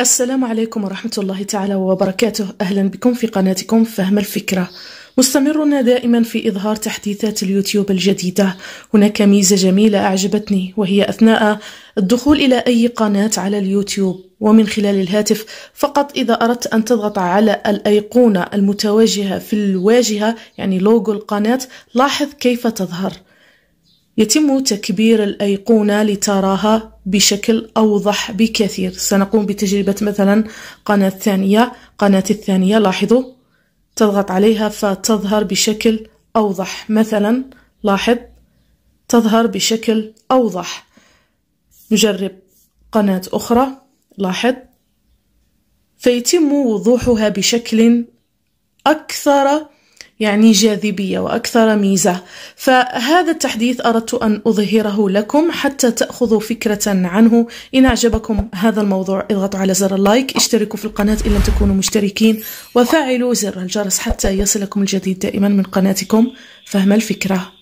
السلام عليكم ورحمة الله تعالى وبركاته أهلا بكم في قناتكم فهم الفكرة مستمرنا دائما في إظهار تحديثات اليوتيوب الجديدة هناك ميزة جميلة أعجبتني وهي أثناء الدخول إلى أي قناة على اليوتيوب ومن خلال الهاتف فقط إذا أردت أن تضغط على الأيقونة المتواجهة في الواجهة يعني لوجو القناة لاحظ كيف تظهر يتم تكبير الأيقونة لتراها بشكل أوضح بكثير سنقوم بتجربة مثلا قناة ثانية قناة الثانية لاحظوا تضغط عليها فتظهر بشكل أوضح مثلا لاحظ تظهر بشكل أوضح نجرب قناة أخرى لاحظ فيتم وضوحها بشكل أكثر يعني جاذبية وأكثر ميزة فهذا التحديث أردت أن أظهره لكم حتى تأخذوا فكرة عنه إن أعجبكم هذا الموضوع اضغطوا على زر اللايك اشتركوا في القناة إن لم تكونوا مشتركين وفعلوا زر الجرس حتى يصلكم الجديد دائما من قناتكم فهم الفكرة